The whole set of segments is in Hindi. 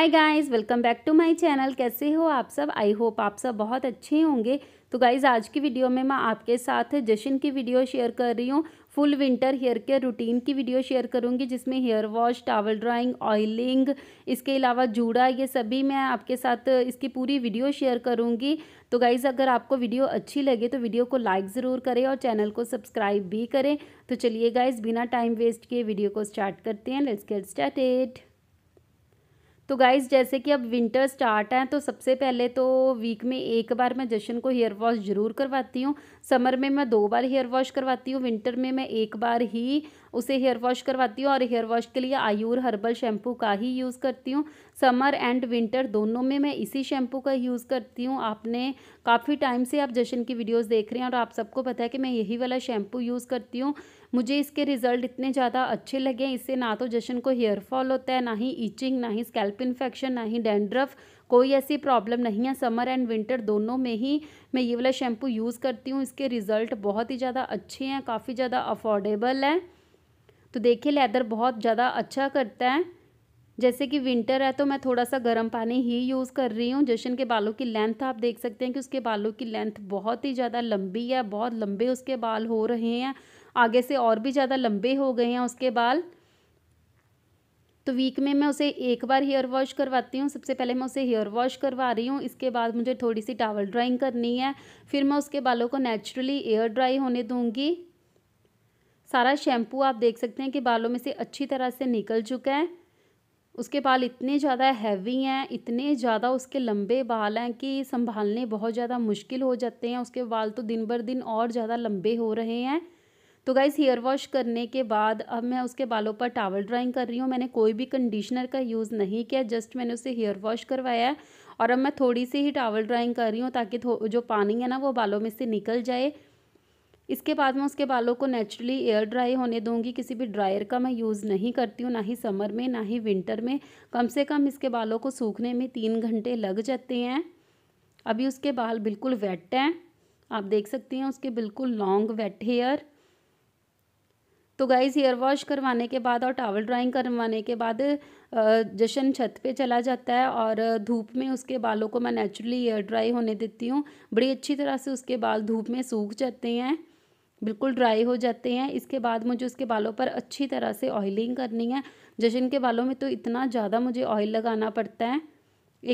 hi guys welcome back to my channel कैसे हो आप सब आई होप आप सब बहुत अच्छे होंगे तो गाइज़ आज की वीडियो में मैं आपके साथ जशन की वीडियो शेयर कर रही हूँ full winter hair care routine की वीडियो शेयर करूँगी जिसमें hair wash towel drying oiling इसके अलावा जूड़ा ये सभी मैं आपके साथ इसकी पूरी वीडियो शेयर करूँगी तो गाइज़ अगर आपको वीडियो अच्छी लगे तो वीडियो को लाइक ज़रूर करें और चैनल को सब्सक्राइब भी करें तो चलिए गाइज़ बिना टाइम वेस्ट किए वीडियो को स्टार्ट करते हैं लेट्स गेट स्टार्टेड तो गाइज़ जैसे कि अब विंटर स्टार्ट है तो सबसे पहले तो वीक में एक बार मैं जशन को हेयर वॉश ज़रूर करवाती हूँ समर में मैं दो बार हेयर वॉश करवाती हूँ विंटर में मैं एक बार ही उसे हेयर वॉश करवाती हूँ और हेयर वॉश के लिए आयूर हर्बल शैम्पू का ही यूज़ करती हूँ समर एंड विंटर दोनों में मैं इसी शैम्पू का यूज़ करती हूँ आपने काफ़ी टाइम से आप जशन की वीडियोस देख रहे हैं और आप सबको पता है कि मैं यही वाला शैम्पू यूज़ करती हूँ मुझे इसके रिज़ल्ट इतने ज़्यादा अच्छे लगे हैं इससे ना तो जशन को हेयर फॉल होता है ना ही ईचिंग ना ही स्कैल्प इन्फेक्शन ना ही डैंड्रफ कोई ऐसी प्रॉब्लम नहीं है समर एंड विंटर दोनों में ही मैं ये वाला शैम्पू यूज़ करती हूँ इसके रिज़ल्ट बहुत ही ज़्यादा अच्छे हैं काफ़ी ज़्यादा अफोर्डेबल है तो देखिए लेदर बहुत ज़्यादा अच्छा करता है जैसे कि विंटर है तो मैं थोड़ा सा गर्म पानी ही यूज़ कर रही हूँ जशन के बालों की लेंथ आप देख सकते हैं कि उसके बालों की लेंथ बहुत ही ज़्यादा लंबी है बहुत लंबे उसके बाल हो रहे हैं आगे से और भी ज़्यादा लंबे हो गए हैं उसके बाल तो वीक में मैं उसे एक बार हेयर वॉश करवाती हूँ सबसे पहले मैं उसे हेयर वॉश करवा रही हूँ इसके बाद मुझे थोड़ी सी टावल ड्राइंग करनी है फिर मैं उसके बालों को नेचुरली एयर ड्राई होने दूँगी सारा शैम्पू आप देख सकते हैं कि बालों में से अच्छी तरह से निकल चुका है उसके बाल इतने ज़्यादा हैवी हैं इतने ज़्यादा उसके लंबे बाल हैं कि संभालने बहुत ज़्यादा मुश्किल हो जाते हैं उसके बाल तो दिन भर दिन और ज़्यादा लंबे हो रहे हैं तो गाइस हेयर वॉश करने के बाद अब मैं उसके बालों पर टावल ड्राइंग कर रही हूँ मैंने कोई भी कंडीशनर का यूज़ नहीं किया जस्ट मैंने उसे हेयर वॉश करवाया है और अब मैं थोड़ी सी ही टावल ड्राइंग कर रही हूँ ताकि जो पानी है ना वो बालों में से निकल जाए इसके बाद मैं उसके बालों को नेचुरली एयर ड्राई होने दूंगी किसी भी ड्रायर का मैं यूज़ नहीं करती हूँ ना ही समर में ना ही विंटर में कम से कम इसके बालों को सूखने में तीन घंटे लग जाते हैं अभी उसके बाल बिल्कुल वेट हैं आप देख सकती हैं उसके बिल्कुल लॉन्ग वेट हेयर तो गाइज़ हेयर वॉश करवाने के बाद और टावल ड्राइंग करवाने के बाद जशन छत पे चला जाता है और धूप में उसके बालों को मैं नेचुरली हेयर ड्राई होने देती हूँ बड़ी अच्छी तरह से उसके बाल धूप में सूख जाते हैं बिल्कुल ड्राई हो जाते हैं इसके बाद मुझे उसके बालों पर अच्छी तरह से ऑयलिंग करनी है जशन के बालों में तो इतना ज़्यादा मुझे ऑयल लगाना पड़ता है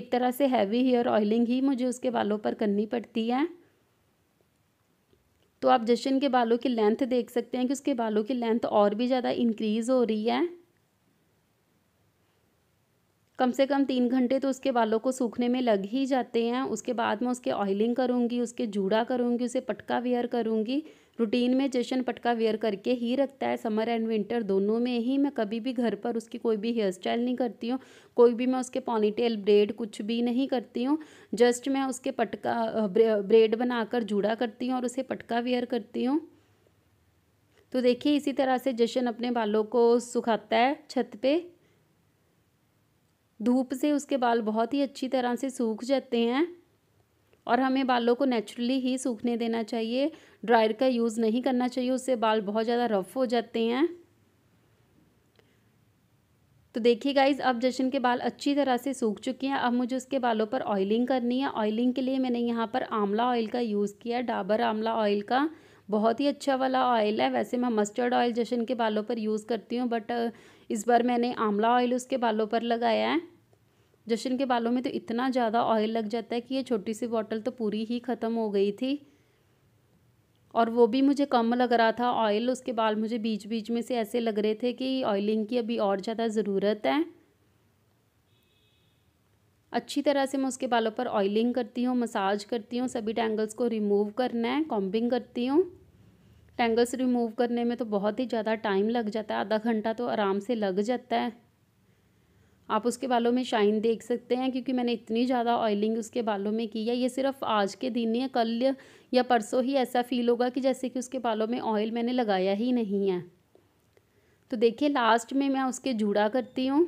एक तरह से हैवी हेयर ऑयलिंग ही मुझे उसके बालों पर करनी पड़ती है तो आप जशन के बालों की लेंथ देख सकते हैं कि उसके बालों की लेंथ और भी ज़्यादा इंक्रीज़ हो रही है कम से कम तीन घंटे तो उसके बालों को सूखने में लग ही जाते हैं उसके बाद मैं उसके ऑयलिंग करूँगी उसके जूड़ा करूँगी उसे पटका वेयर करूँगी रूटीन में जशन पटका वेयर करके ही रखता है समर एंड विंटर दोनों में ही मैं कभी भी घर पर उसकी कोई भी हेयर स्टाइल नहीं करती हूँ कोई भी मैं उसके पॉनीटेल ब्रेड कुछ भी नहीं करती हूँ जस्ट मैं उसके पटका ब्रेड बनाकर जुड़ा करती हूँ और उसे पटका वेयर करती हूँ तो देखिए इसी तरह से जशन अपने बालों को सुखाता है छत पे धूप से उसके बाल बहुत ही अच्छी तरह से सूख जाते हैं और हमें बालों को नेचुरली ही सूखने देना चाहिए ड्रायर का यूज़ नहीं करना चाहिए उससे बाल बहुत ज़्यादा रफ़ हो जाते हैं तो देखिए गाइज अब जशन के बाल अच्छी तरह से सूख चुके हैं अब मुझे उसके बालों पर ऑयलिंग करनी है ऑयलिंग के लिए मैंने यहाँ पर आंवला ऑयल का यूज़ किया है डाबर आंवला ऑयल का बहुत ही अच्छा वाला ऑयल है वैसे मैं मस्टर्ड ऑयल जशन के बालों पर यूज़ करती हूँ बट इस बार मैंने आंवला ऑयल उसके बालों पर लगाया है जशन के बालों में तो इतना ज़्यादा ऑयल लग जाता है कि ये छोटी सी बॉटल तो पूरी ही ख़त्म हो गई थी और वो भी मुझे कम लग रहा था ऑयल उसके बाल मुझे बीच बीच में से ऐसे लग रहे थे कि ऑयलिंग की अभी और ज़्यादा ज़रूरत है अच्छी तरह से मैं उसके बालों पर ऑयलिंग करती हूँ मसाज करती हूँ सभी टैंगल्स को रिमूव करना है कॉम्बिंग करती हूँ टैंगल्स रिमूव करने में तो बहुत ही ज़्यादा टाइम लग जाता है आधा घंटा तो आराम से लग जाता है आप उसके बालों में शाइन देख सकते हैं क्योंकि मैंने इतनी ज़्यादा ऑयलिंग उसके बालों में की है ये सिर्फ आज के दिन या कल या परसों ही ऐसा फील होगा कि जैसे कि उसके बालों में ऑयल मैंने लगाया ही नहीं है तो देखिए लास्ट में मैं उसके जूड़ा करती हूँ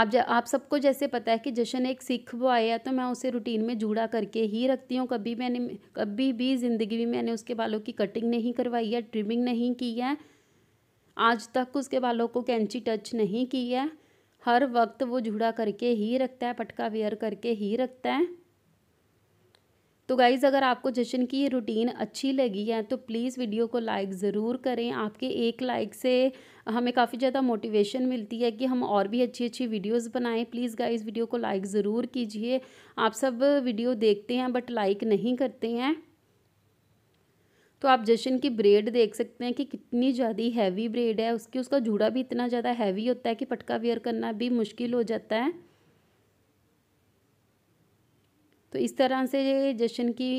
आप जा आप सबको जैसे पता है कि जशन एक सिख बॉय है तो मैं उसे रूटीन में जूड़ा करके ही रखती हूँ कभी मैंने कभी भी ज़िंदगी में मैंने उसके बालों की कटिंग नहीं करवाई है ट्रिमिंग नहीं की है आज तक उसके बालों को कैंची टच नहीं की है हर वक्त वो जुड़ा करके ही रखता है पटका वेयर करके ही रखता है तो गाइज़ अगर आपको जशन की ये रूटीन अच्छी लगी है तो प्लीज़ वीडियो को लाइक ज़रूर करें आपके एक लाइक से हमें काफ़ी ज़्यादा मोटिवेशन मिलती है कि हम और भी अच्छी अच्छी वीडियोस बनाएं प्लीज़ गाइज़ वीडियो को लाइक ज़रूर कीजिए आप सब वीडियो देखते हैं बट लाइक नहीं करते हैं तो आप जशन की ब्रेड देख सकते हैं कि कितनी ज़्यादा हैवी ब्रेड है उसकी उसका जूड़ा भी इतना ज़्यादा हैवी होता है कि पटका वेयर करना भी मुश्किल हो जाता है तो इस तरह से जशन की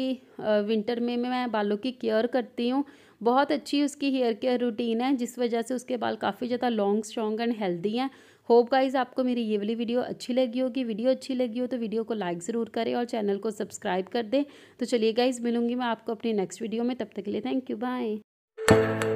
विंटर में मैं बालों की केयर करती हूँ बहुत अच्छी उसकी हेयर केयर रूटीन है जिस वजह से उसके बाल काफ़ी ज़्यादा लॉन्ग स्ट्रॉन्ग एंड हेल्दी हैं होप गाइज आपको मेरी ये वाली वीडियो अच्छी लगी होगी वीडियो अच्छी लगी हो तो वीडियो को लाइक ज़रूर करें और चैनल को सब्सक्राइब कर दें तो चलिए गाइज मिलूंगी मैं आपको अपनी नेक्स्ट वीडियो में तब तक के लिए थैंक यू बाय